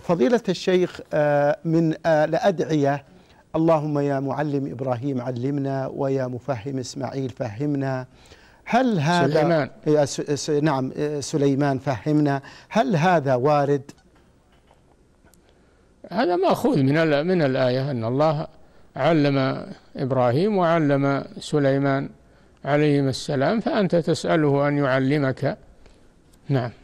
فضيلة الشيخ آه، من الأدعية آه، اللهم يا معلم إبراهيم علمنا ويا مفهم إسماعيل فهمنا هل هذا سليمان نعم آه، سليمان فهمنا هل هذا وارد هذا ماخوذ من من الآية أن الله علم إبراهيم وعلم سليمان عليهما السلام فأنت تسأله أن يعلمك نعم